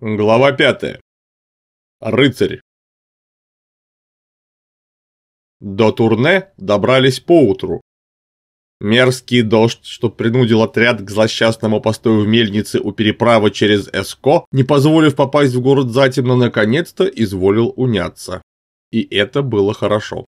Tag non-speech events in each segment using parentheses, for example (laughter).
Глава 5. Рыцарь. До Турне добрались поутру. Мерзкий дождь, что принудил отряд к злосчастному постою в мельнице у переправы через Эско, не позволив попасть в город затемно, наконец-то изволил уняться. И это было хорошо.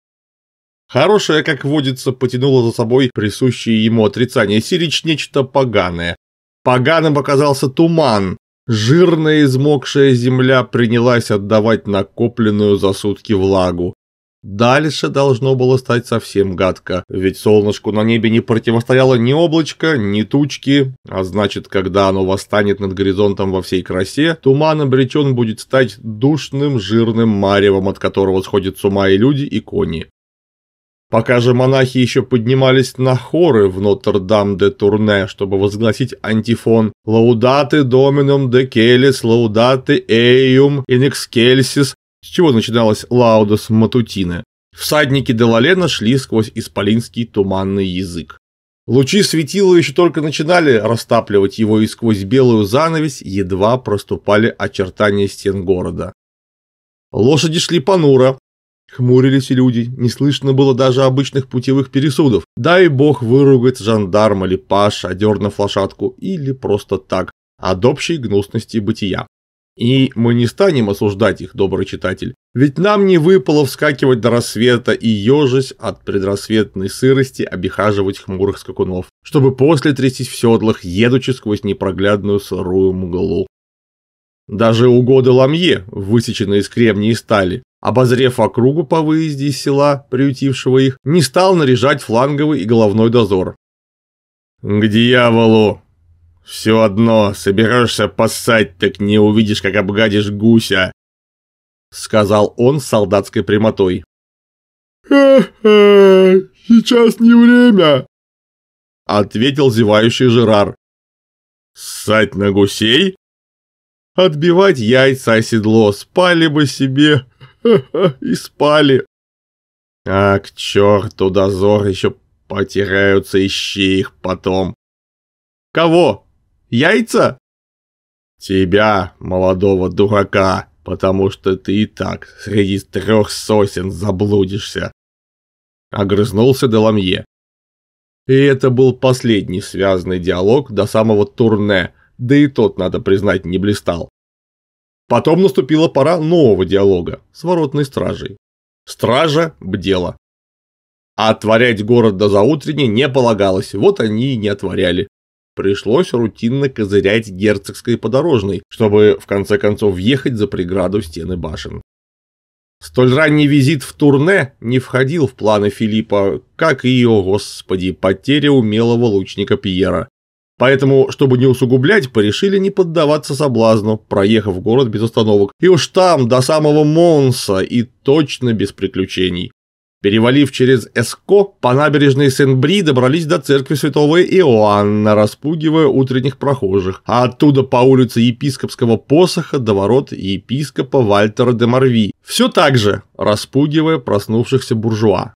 Хорошее, как водится, потянуло за собой присущее ему отрицание Сирич нечто поганое. Поганым оказался туман, жирная измокшая земля принялась отдавать накопленную за сутки влагу. Дальше должно было стать совсем гадко, ведь солнышку на небе не противостояло ни облачко, ни тучки, а значит, когда оно восстанет над горизонтом во всей красе, туман обречен будет стать душным жирным маревом, от которого сходят с ума и люди, и кони. Пока же монахи еще поднимались на хоры в Нотр-Дам-де-Турне, чтобы возгласить антифон «Лаудаты доминум де келис, лаудаты эйум инекскельсис», с чего начиналась «Лаудос матутины». Всадники Делалена шли сквозь исполинский туманный язык. Лучи светила еще только начинали растапливать его, и сквозь белую занавесь едва проступали очертания стен города. Лошади шли понуро, Хмурились люди, не слышно было даже обычных путевых пересудов. Дай бог выругать жандарм или паш, одернув лошадку, или просто так, от общей гнусности бытия. И мы не станем осуждать их, добрый читатель, ведь нам не выпало вскакивать до рассвета и ежась от предрассветной сырости обихаживать хмурых скакунов, чтобы после трястись в седлах, едучи сквозь непроглядную сырую мглу. Даже угоды ламье, высеченные из кремния и стали, обозрев округу по выезде из села, приютившего их, не стал наряжать фланговый и головной дозор. «К дьяволу! Все одно, собираешься поссать, так не увидишь, как обгадишь гуся!» Сказал он с солдатской прямотой. «Ха-ха, сейчас не время!» Ответил зевающий Жерар. «Ссать на гусей?» «Отбивать яйца о седло, спали бы себе, (laughs) и спали. А к черту дозор еще потеряются, ищи их потом. Кого? Яйца? Тебя, молодого дурака, потому что ты и так среди трех сосен заблудишься. Огрызнулся Деламье. И это был последний связанный диалог до самого турне, да и тот, надо признать, не блистал. Потом наступила пора нового диалога с воротной стражей. Стража бдела. А отворять город до заутренней не полагалось, вот они и не отворяли. Пришлось рутинно козырять герцогской подорожной, чтобы в конце концов въехать за преграду стены башен. Столь ранний визит в Турне не входил в планы Филиппа, как и, о господи, потеря умелого лучника Пьера, Поэтому, чтобы не усугублять, порешили не поддаваться соблазну, проехав город без остановок. И уж там, до самого Монса, и точно без приключений. Перевалив через Эско, по набережной Сен-Бри добрались до церкви святого Иоанна, распугивая утренних прохожих, а оттуда по улице епископского посоха до ворот епископа Вальтера де Марви, все так же распугивая проснувшихся буржуа.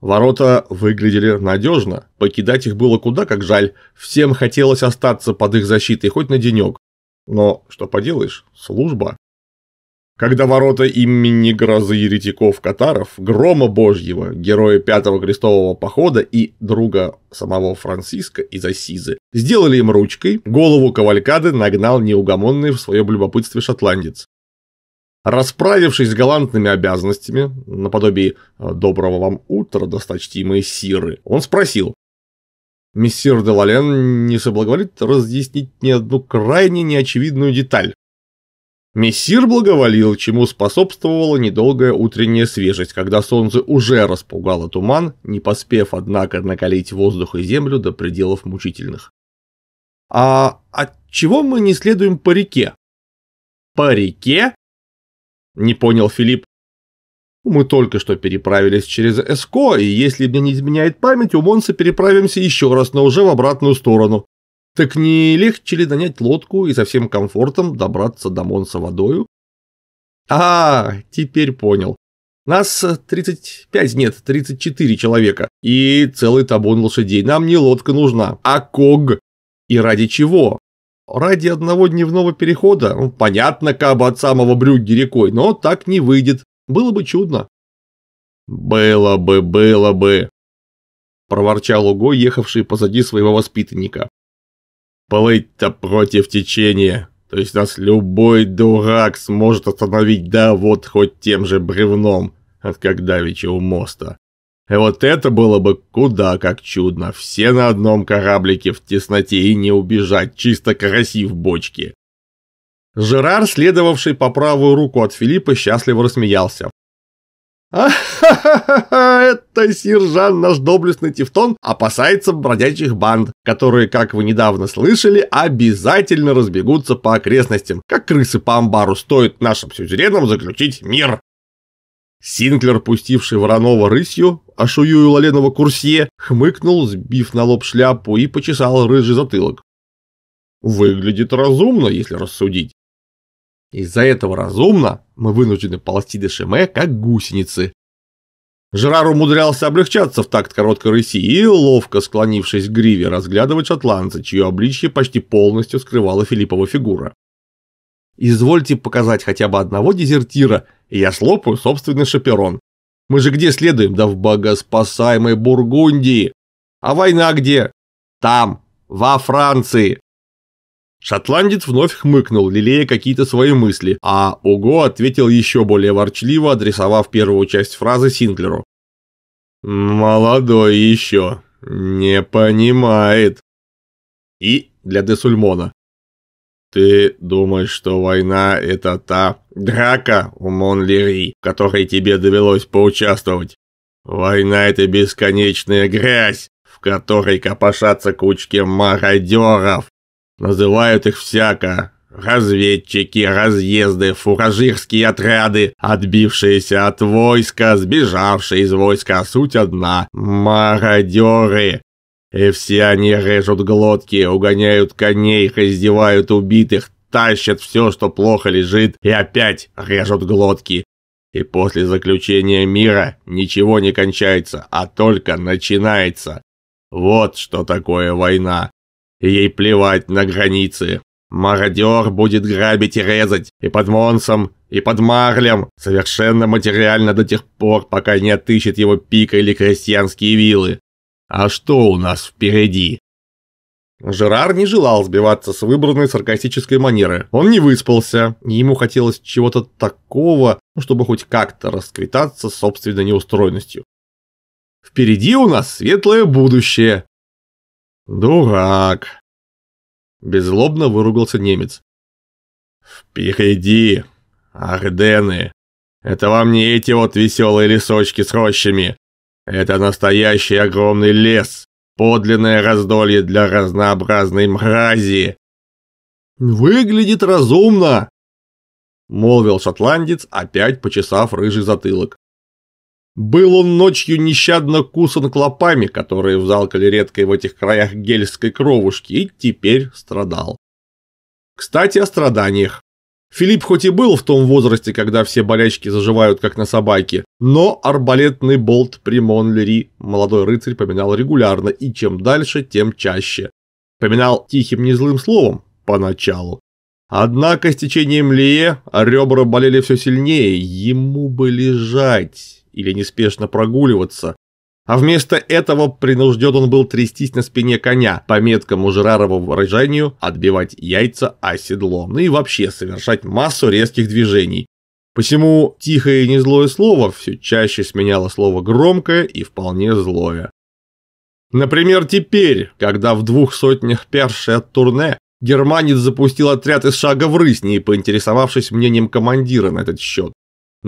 Ворота выглядели надежно, покидать их было куда как жаль, всем хотелось остаться под их защитой хоть на денек. Но что поделаешь, служба. Когда ворота имени грозы еретиков Катаров, грома божьего, героя Пятого крестового похода и друга самого Франциска из Асизы, сделали им ручкой, голову кавалькады нагнал неугомонный в своем любопытстве шотландец. Расправившись с галантными обязанностями, наподобие э, «доброго вам утра, досточтимые сиры», он спросил, «Мессир де Лален не соблаговолит разъяснить ни одну крайне неочевидную деталь». Мессир благоволил, чему способствовала недолгая утренняя свежесть, когда солнце уже распугало туман, не поспев, однако, накалить воздух и землю до пределов мучительных. «А от чего мы не следуем по реке?» «По реке?» Не понял Филипп. Мы только что переправились через Эско, и если мне не изменяет память, у Монса переправимся еще раз, но уже в обратную сторону. Так не легче ли нанять лодку и со всем комфортом добраться до Монса водою? А, теперь понял. Нас 35, нет, 34 человека и целый табун лошадей. Нам не лодка нужна, а ког. И ради чего? Ради одного дневного перехода, ну, понятно, каба от самого Брюгги рекой, но так не выйдет. Было бы чудно. Было бы, было бы, проворчал Уго, ехавший позади своего воспитанника. Плыть-то против течения, то есть нас любой дурак сможет остановить, да вот хоть тем же бревном, от когда у моста. И вот это было бы куда как чудно. Все на одном кораблике в тесноте и не убежать, чисто караси в бочке. Жерар, следовавший по правую руку от Филиппа, счастливо рассмеялся. «А-ха-ха-ха! Это сержант наш доблестный Тевтон опасается бродячих банд, которые, как вы недавно слышали, обязательно разбегутся по окрестностям, как крысы по амбару стоит нашим сюзеренам заключить мир!» Синклер, пустивший Воронова рысью, а шую и Лаленова курсье, хмыкнул, сбив на лоб шляпу и почесал рыжий затылок. Выглядит разумно, если рассудить. Из-за этого разумно мы вынуждены ползти до Шиме, как гусеницы. Жерар умудрялся облегчаться в такт короткой рыси и, ловко склонившись к гриве, разглядывать шотландца, чье обличье почти полностью скрывала Филиппова фигура. Извольте показать хотя бы одного дезертира, и я слопаю собственный шаперон. Мы же где следуем? Да в богоспасаемой Бургундии. А война где? Там, во Франции. Шотландец вновь хмыкнул, лелея какие-то свои мысли, а Уго ответил еще более ворчливо, адресовав первую часть фразы Синклеру. «Молодой еще. Не понимает». И для Десульмона. Ты думаешь, что война — это та драка у Монлири, в которой тебе довелось поучаствовать? Война — это бесконечная грязь, в которой копошатся кучки мародеров. Называют их всяко. Разведчики, разъезды, фуражирские отряды, отбившиеся от войска, сбежавшие из войска. Суть одна — мародеры. И все они режут глотки, угоняют коней, издевают убитых, тащат все, что плохо лежит, и опять режут глотки. И после заключения мира ничего не кончается, а только начинается. Вот что такое война. Ей плевать на границы. Мародер будет грабить и резать и под Монсом, и под Марлем, совершенно материально до тех пор, пока не отыщет его пика или крестьянские вилы. А что у нас впереди? Жерар не желал сбиваться с выбранной саркастической манеры. Он не выспался, и ему хотелось чего-то такого, ну, чтобы хоть как-то расквитаться собственной неустроенностью. Впереди у нас светлое будущее. Дурак. Беззлобно выругался немец. Впереди, Ардены. Это вам не эти вот веселые лесочки с рощами, это настоящий огромный лес, подлинное раздолье для разнообразной мрази. Выглядит разумно, молвил шотландец, опять почесав рыжий затылок. Был он ночью нещадно кусан клопами, которые взалкали редкой в этих краях гельской кровушки, и теперь страдал. Кстати, о страданиях. Филипп хоть и был в том возрасте, когда все болячки заживают как на собаке, но арбалетный болт Примон Лери молодой рыцарь поминал регулярно и чем дальше, тем чаще. Поминал тихим незлым словом поначалу. Однако с течением Лие ребра болели все сильнее, ему бы лежать или неспешно прогуливаться, а вместо этого принужден он был трястись на спине коня, по меткому Жерарову выражению, отбивать яйца о седло, ну и вообще совершать массу резких движений. Посему тихое и незлое слово все чаще сменяло слово громкое и вполне злое. Например, теперь, когда в двух сотнях перши от турне германец запустил отряд из шага в рысни, поинтересовавшись мнением командира на этот счет.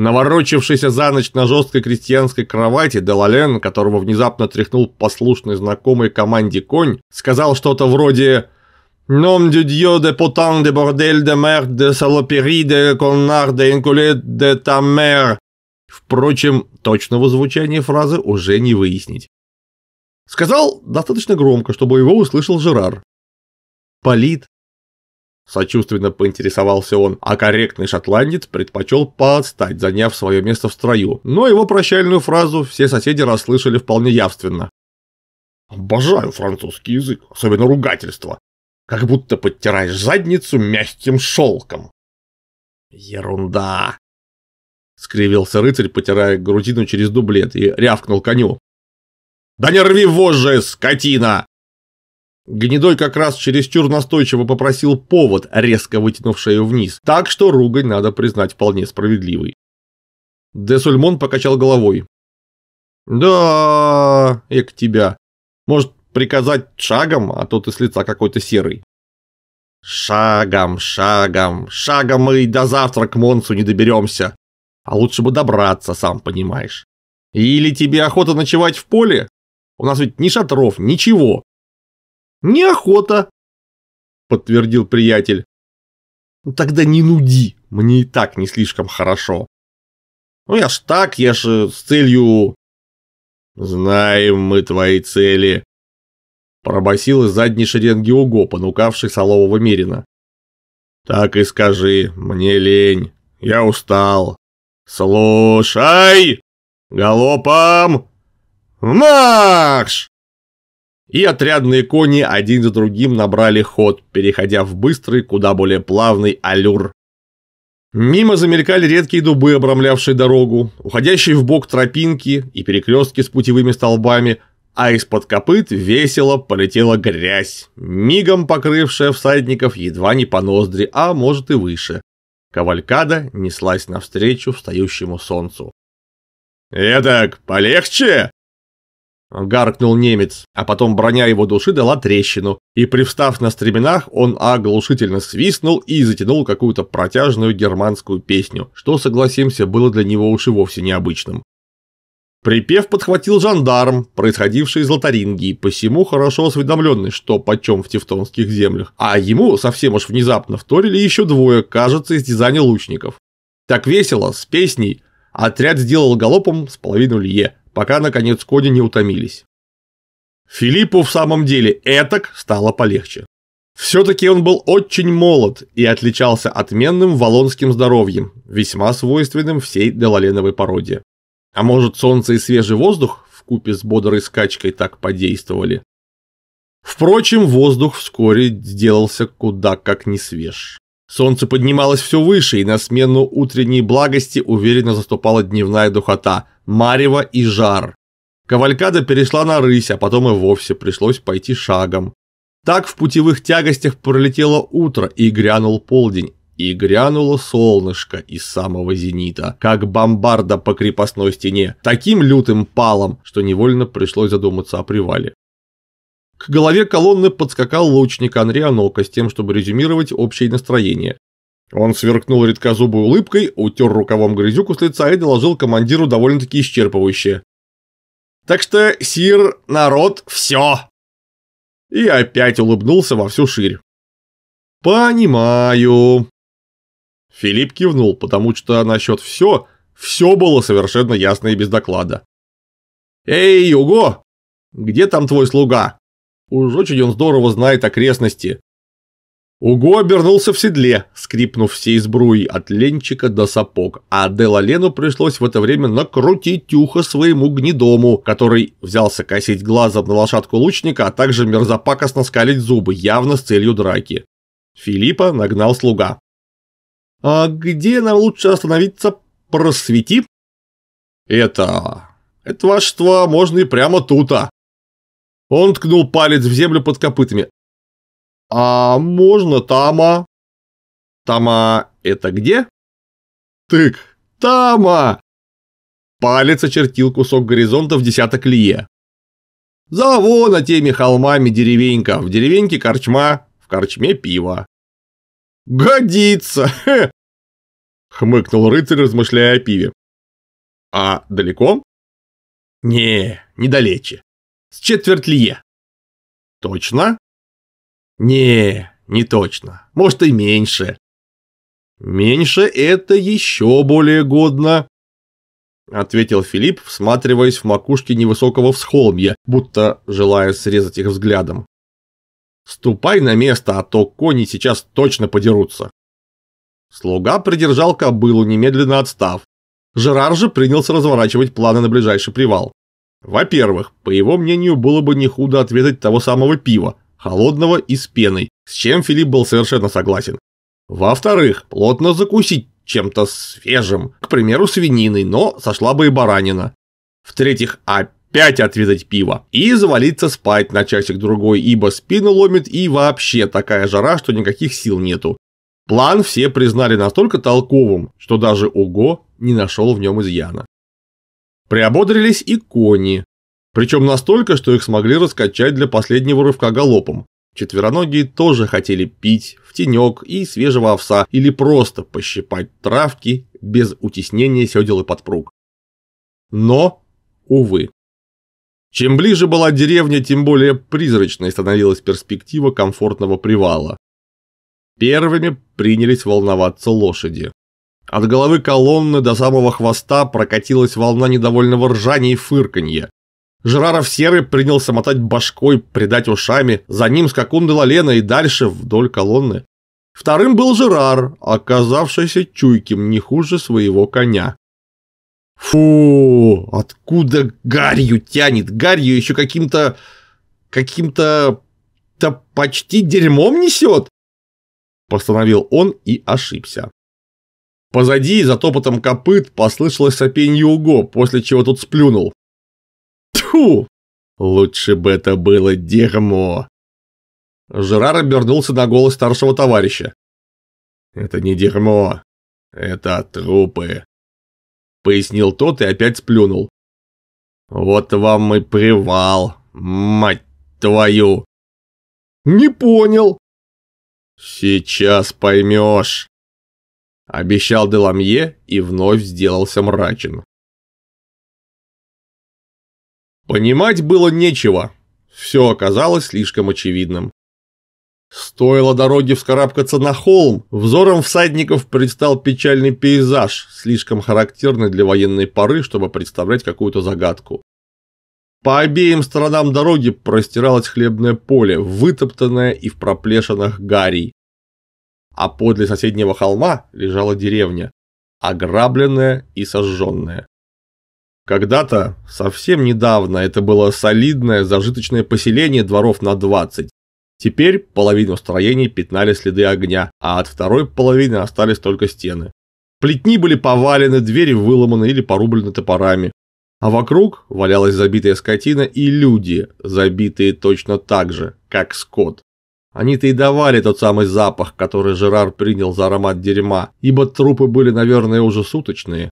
Наворочившийся за ночь на жесткой крестьянской кровати, Делален, которого внезапно тряхнул послушный знакомый команде конь, сказал что-то вроде «Ном дю дьё де потан де бордель де мэр де салопери де коннар де инкулет де тамер». Впрочем, точного звучания фразы уже не выяснить. Сказал достаточно громко, чтобы его услышал Жерар. Полит Сочувственно поинтересовался он, а корректный шотландец предпочел подстать, заняв свое место в строю, но его прощальную фразу все соседи расслышали вполне явственно. «Обожаю французский язык, особенно ругательство. Как будто подтираешь задницу мягким шелком». «Ерунда!» — скривился рыцарь, потирая грудину через дублет, и рявкнул коню. «Да не рви вожжи, скотина! Гнедой как раз чересчур настойчиво попросил повод, резко вытянув шею вниз, так что ругань надо признать вполне справедливой. Де Сульмон покачал головой. «Да, я к тебя. Может, приказать шагом, а то ты с лица какой-то серый?» «Шагом, шагом, шагом мы и до завтра к Монсу не доберемся. А лучше бы добраться, сам понимаешь. Или тебе охота ночевать в поле? У нас ведь ни шатров, ничего. Неохота, подтвердил приятель. Ну тогда не нуди, мне и так не слишком хорошо. Ну я ж так, я ж э, с целью... Знаем мы твои цели, пробасил из задней шеренги Уго, понукавший Солового Мерина. Так и скажи, мне лень, я устал. Слушай, галопом, марш! и отрядные кони один за другим набрали ход, переходя в быстрый, куда более плавный аллюр. Мимо замелькали редкие дубы, обрамлявшие дорогу, уходящие в бок тропинки и перекрестки с путевыми столбами, а из-под копыт весело полетела грязь, мигом покрывшая всадников едва не по ноздри, а может и выше. Кавалькада неслась навстречу встающему солнцу. "Эдак, полегче!» — гаркнул немец, а потом броня его души дала трещину, и, привстав на стременах, он оглушительно свистнул и затянул какую-то протяжную германскую песню, что, согласимся, было для него уж и вовсе необычным. Припев подхватил жандарм, происходивший из Лотарингии, посему хорошо осведомленный, что почем в тевтонских землях, а ему совсем уж внезапно вторили еще двое, кажется, из дизайна лучников. Так весело, с песней, отряд сделал галопом с половину лье – пока, наконец, кони не утомились. Филиппу в самом деле этак стало полегче. Все-таки он был очень молод и отличался отменным валонским здоровьем, весьма свойственным всей Делаленовой породе. А может, солнце и свежий воздух вкупе с бодрой скачкой так подействовали? Впрочем, воздух вскоре сделался куда как не свеж. Солнце поднималось все выше, и на смену утренней благости уверенно заступала дневная духота, марево и жар. Кавалькада перешла на рысь, а потом и вовсе пришлось пойти шагом. Так в путевых тягостях пролетело утро, и грянул полдень, и грянуло солнышко из самого зенита, как бомбарда по крепостной стене, таким лютым палом, что невольно пришлось задуматься о привале. К голове колонны подскакал лучник Анри Анока с тем, чтобы резюмировать общее настроение. Он сверкнул редкозубой улыбкой, утер рукавом грязюку с лица и доложил командиру довольно-таки исчерпывающе. «Так что, сир, народ, все!» И опять улыбнулся во всю ширь. «Понимаю». Филипп кивнул, потому что насчет «все» все было совершенно ясно и без доклада. «Эй, Юго! Где там твой слуга? Уж очень он здорово знает окрестности. Уго обернулся в седле, скрипнув всей сбруей от ленчика до сапог, а Делалену пришлось в это время накрутить ухо своему гнедому, который взялся косить глазом на лошадку лучника, а также мерзопакостно скалить зубы, явно с целью драки. Филиппа нагнал слуга. «А где нам лучше остановиться? Просвети?» «Это... это вашество можно и прямо тут-а!» Он ткнул палец в землю под копытами. «А можно Тама?» «Тама — это где?» «Тык! Тама!» Палец очертил кусок горизонта в десяток лие. «За вон а теми холмами деревенька, в деревеньке корчма, в корчме пиво». «Годится!» хе Хмыкнул рыцарь, размышляя о пиве. «А далеко?» «Не, недалече. С четверть лие». «Точно?» «Не, не точно. Может, и меньше». «Меньше это еще более годно», — ответил Филипп, всматриваясь в макушки невысокого всхолмья, будто желая срезать их взглядом. «Ступай на место, а то кони сейчас точно подерутся». Слуга придержал кобылу, немедленно отстав. Жерар же принялся разворачивать планы на ближайший привал. Во-первых, по его мнению, было бы не худо отведать того самого пива, холодного и с пеной, с чем Филипп был совершенно согласен. Во-вторых, плотно закусить чем-то свежим, к примеру, свининой, но сошла бы и баранина. В-третьих, опять отведать пиво и завалиться спать на часик-другой, ибо спину ломит и вообще такая жара, что никаких сил нету. План все признали настолько толковым, что даже Уго не нашел в нем изъяна. Приободрились и кони, причем настолько, что их смогли раскачать для последнего рывка галопом. Четвероногие тоже хотели пить, в тенек и свежего овса, или просто пощипать травки без утеснения седел и подпруг. Но, увы. Чем ближе была деревня, тем более призрачной становилась перспектива комфортного привала. Первыми принялись волноваться лошади. От головы колонны до самого хвоста прокатилась волна недовольного ржания и фырканья. Жераров Серый принялся мотать башкой, придать ушами, за ним скакундала Лена и дальше вдоль колонны. Вторым был Жерар, оказавшийся чуйким не хуже своего коня. Фу, откуда гарью тянет? Гарью еще каким-то... каким-то... то почти дерьмом несет? Постановил он и ошибся. Позади за топотом копыт послышалось сопенье Уго, после чего тот сплюнул. Тьфу! Лучше бы это было дерьмо. Жерар обернулся на голос старшего товарища. Это не дерьмо. Это трупы. Пояснил тот и опять сплюнул. Вот вам и привал, мать твою. Не понял. Сейчас поймешь. Обещал Деламье и вновь сделался мрачен. Понимать было нечего. Все оказалось слишком очевидным. Стоило дороге вскарабкаться на холм, взором всадников предстал печальный пейзаж, слишком характерный для военной поры, чтобы представлять какую-то загадку. По обеим сторонам дороги простиралось хлебное поле, вытоптанное и в проплешинах гарей. А подле соседнего холма лежала деревня, ограбленная и сожженная. Когда-то, совсем недавно, это было солидное зажиточное поселение дворов на 20. Теперь половину строений пятнали следы огня, а от второй половины остались только стены. Плетни были повалены, двери выломаны или порублены топорами. А вокруг валялась забитая скотина и люди, забитые точно так же, как скот. Они-то и давали тот самый запах, который Жерар принял за аромат дерьма, ибо трупы были, наверное, уже суточные,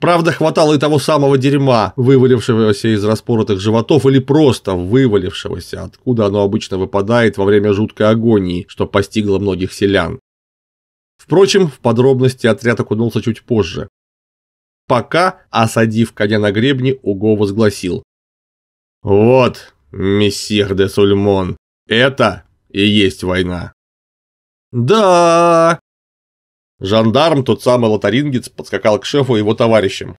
Правда, хватало и того самого дерьма, вывалившегося из распоротых животов или просто вывалившегося, откуда оно обычно выпадает во время жуткой агонии, что постигло многих селян. Впрочем, в подробности отряд окунулся чуть позже. Пока, осадив коня на гребне, Уго возгласил. «Вот, мессир де Сульмон, это и есть война». «Да!» Жандарм, тот самый лотарингец, подскакал к шефу и его товарищам.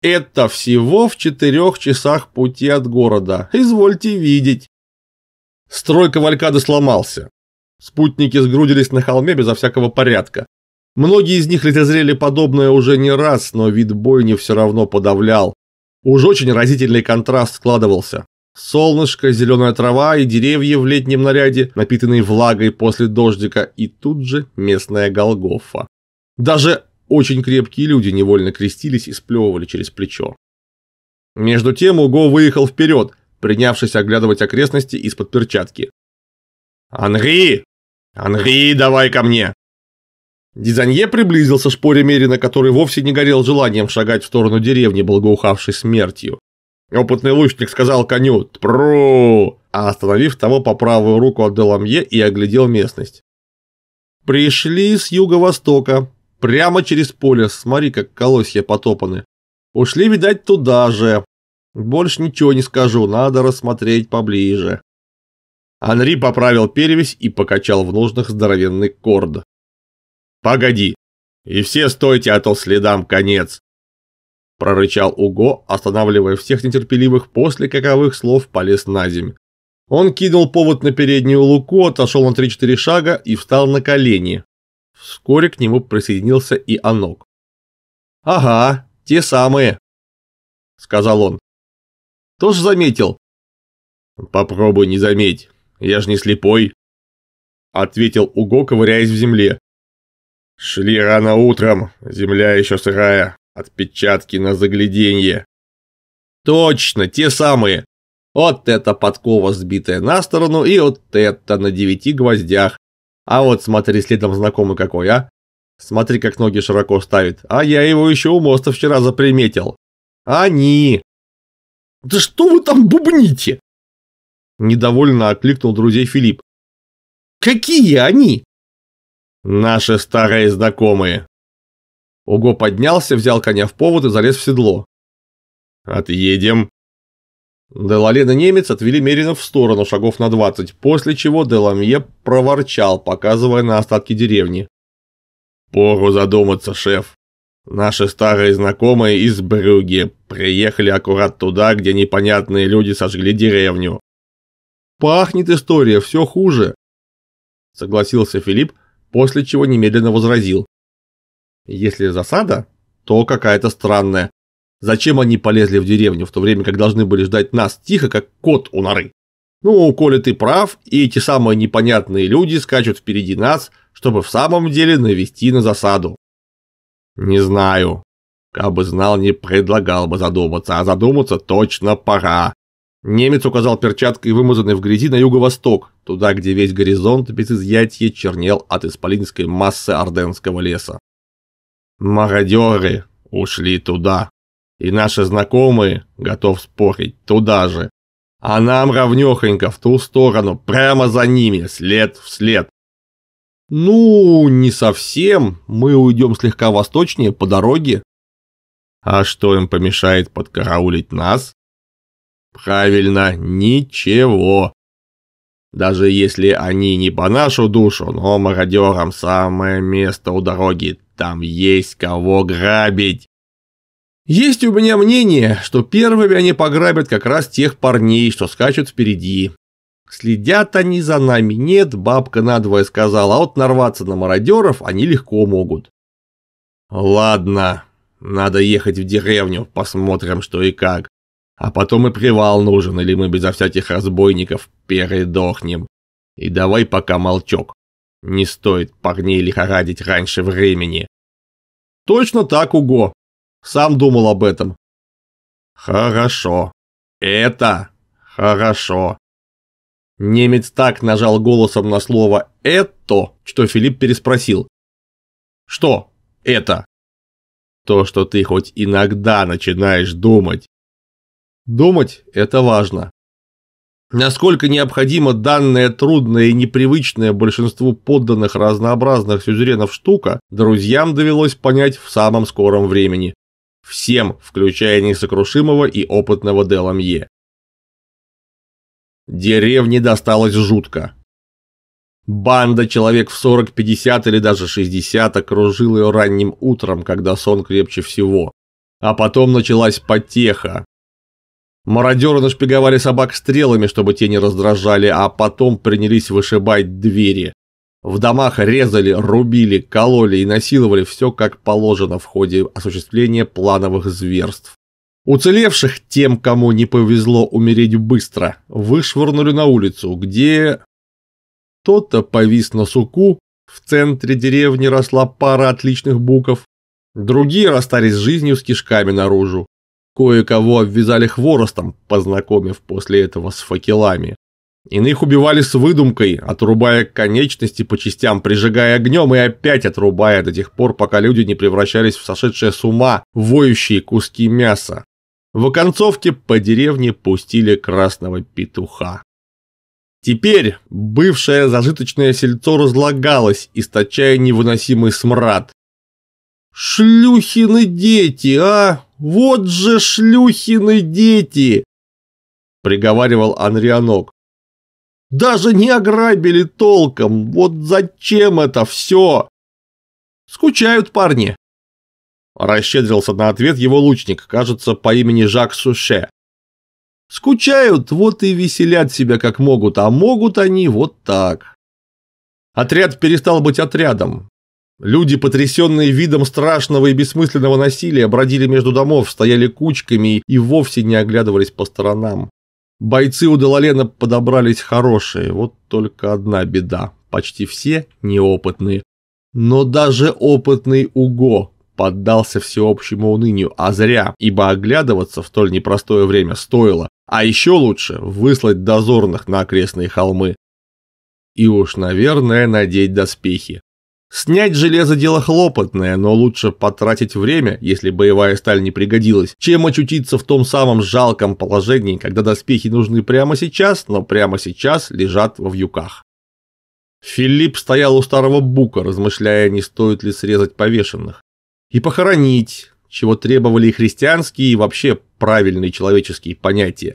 «Это всего в четырех часах пути от города. Извольте видеть». Строй кавалькады сломался. Спутники сгрудились на холме безо всякого порядка. Многие из них лицезрели подобное уже не раз, но вид бойни все равно подавлял. Уж очень разительный контраст складывался. Солнышко, зеленая трава и деревья в летнем наряде, напитанные влагой после дождика, и тут же местная Голгофа. Даже очень крепкие люди невольно крестились и сплевывали через плечо. Между тем Уго выехал вперед, принявшись оглядывать окрестности из-под перчатки. «Анри! Анри, давай ко мне!» Дизанье приблизился шпоре Мерина, который вовсе не горел желанием шагать в сторону деревни, благоухавшей смертью. Опытный лучник сказал коню «Тпру!», а остановив того по правую руку от Деламье и оглядел местность. «Пришли с юго-востока, прямо через поле, смотри, как колосья потопаны. Ушли, видать, туда же. Больше ничего не скажу, надо рассмотреть поближе». Анри поправил перевязь и покачал в нужных здоровенный корд. «Погоди, и все стойте, а то следам конец. — прорычал Уго, останавливая всех нетерпеливых после каковых слов полез на землю. Он кинул повод на переднюю луку, отошел на 3-4 шага и встал на колени. Вскоре к нему присоединился и Анок. «Ага, те самые», — сказал он. «Тоже заметил?» «Попробуй не заметь, я ж не слепой», — ответил Уго, ковыряясь в земле. «Шли рано утром, земля еще сырая, Отпечатки на загляденье. Точно, те самые. Вот эта подкова, сбитая на сторону, и вот это на девяти гвоздях. А вот смотри, следом знакомый какой, а? Смотри, как ноги широко ставит. А я его еще у моста вчера заприметил. Они! Да что вы там бубните? Недовольно окликнул друзей Филипп. Какие они? Наши старые знакомые. Уго поднялся, взял коня в повод и залез в седло. «Отъедем!» Делален и немец отвели Меринов в сторону шагов на 20, после чего Деламье проворчал, показывая на остатки деревни. «Пору задуматься, шеф. Наши старые знакомые из Брюги приехали аккурат туда, где непонятные люди сожгли деревню». «Пахнет история, все хуже», — согласился Филипп, после чего немедленно возразил. Если засада, то какая-то странная. Зачем они полезли в деревню, в то время как должны были ждать нас тихо, как кот у норы? Ну, коли ты прав, и эти самые непонятные люди скачут впереди нас, чтобы в самом деле навести на засаду. Не знаю. Кабы знал, не предлагал бы задуматься, а задуматься точно пора. Немец указал перчаткой, вымазанной в грязи, на юго-восток, туда, где весь горизонт без изъятия чернел от исполинской массы Орденского леса. Мародеры ушли туда. И наши знакомые, готов спорить, туда же. А нам равнёхонько в ту сторону, прямо за ними, след в след. Ну, не совсем. Мы уйдем слегка восточнее, по дороге. А что им помешает подкараулить нас? Правильно, ничего. Даже если они не по нашу душу, но мародерам самое место у дороги, там есть кого грабить. Есть у меня мнение, что первыми они пограбят как раз тех парней, что скачут впереди. Следят они за нами, нет, бабка надвое сказала, а вот нарваться на мародеров они легко могут. Ладно, надо ехать в деревню, посмотрим что и как. А потом и привал нужен, или мы безо всяких разбойников передохнем. И давай пока молчок. Не стоит парней лихорадить раньше времени. Точно так, Уго. Сам думал об этом. Хорошо. Это хорошо. Немец так нажал голосом на слово «это», что Филипп переспросил. «Что это?» «То, что ты хоть иногда начинаешь думать, Думать – это важно. Насколько необходима данная трудная и непривычная большинству подданных разнообразных сюзеренов штука, друзьям довелось понять в самом скором времени. Всем, включая несокрушимого и опытного Деламье. Деревне досталось жутко. Банда человек в 40, 50 или даже 60 окружила ее ранним утром, когда сон крепче всего. А потом началась потеха, Мародеры нашпиговали собак стрелами, чтобы те не раздражали, а потом принялись вышибать двери. В домах резали, рубили, кололи и насиловали все как положено в ходе осуществления плановых зверств. Уцелевших тем, кому не повезло умереть быстро, вышвырнули на улицу, где... Кто-то повис на суку, в центре деревни росла пара отличных буков, другие расстались с жизнью с кишками наружу. Кое-кого обвязали хворостом, познакомив после этого с факелами. Иных убивали с выдумкой, отрубая конечности по частям, прижигая огнем и опять отрубая до тех пор, пока люди не превращались в сошедшие с ума воющие куски мяса. В оконцовке по деревне пустили красного петуха. Теперь бывшее зажиточное сельцо разлагалось, источая невыносимый смрад. «Шлюхины дети, а! Вот же шлюхины дети!» Приговаривал Анрианок. «Даже не ограбили толком! Вот зачем это все?» «Скучают парни!» Расщедрился на ответ его лучник, кажется, по имени Жак Суше. «Скучают, вот и веселят себя как могут, а могут они вот так». Отряд перестал быть отрядом, Люди, потрясенные видом страшного и бессмысленного насилия, бродили между домов, стояли кучками и вовсе не оглядывались по сторонам. Бойцы у Делалена подобрались хорошие, вот только одна беда. Почти все неопытные. Но даже опытный Уго поддался всеобщему унынию, а зря, ибо оглядываться в столь непростое время стоило, а еще лучше выслать дозорных на окрестные холмы. И уж, наверное, надеть доспехи. Снять железо дело хлопотное, но лучше потратить время, если боевая сталь не пригодилась, чем очутиться в том самом жалком положении, когда доспехи нужны прямо сейчас, но прямо сейчас лежат во вьюках. Филипп стоял у старого бука, размышляя, не стоит ли срезать повешенных. И похоронить, чего требовали и христианские, и вообще правильные человеческие понятия,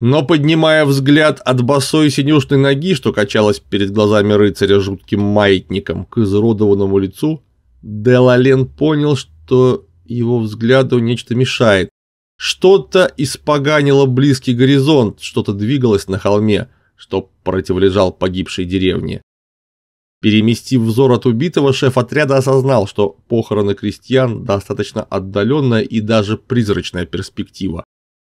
но, поднимая взгляд от босой синюшной ноги, что качалась перед глазами рыцаря жутким маятником к изродованному лицу, Делален понял, что его взгляду нечто мешает. Что-то испоганило близкий горизонт, что-то двигалось на холме, что противолежал погибшей деревне. Переместив взор от убитого, шеф отряда осознал, что похороны крестьян – достаточно отдаленная и даже призрачная перспектива,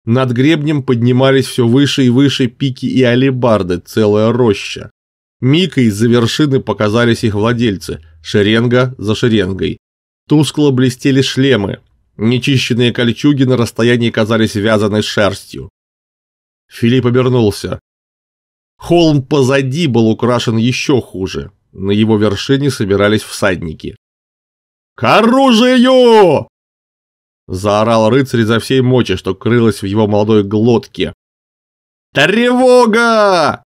над гребнем поднимались все выше и выше пики и алебарды, целая роща. Микой из-за вершины показались их владельцы, шеренга за шеренгой. Тускло блестели шлемы, нечищенные кольчуги на расстоянии казались вязаной шерстью. Филипп обернулся. Холм позади был украшен еще хуже. На его вершине собирались всадники. «К оружию!» Заорал рыцарь изо всей мочи, что крылось в его молодой глотке. «Тревога!»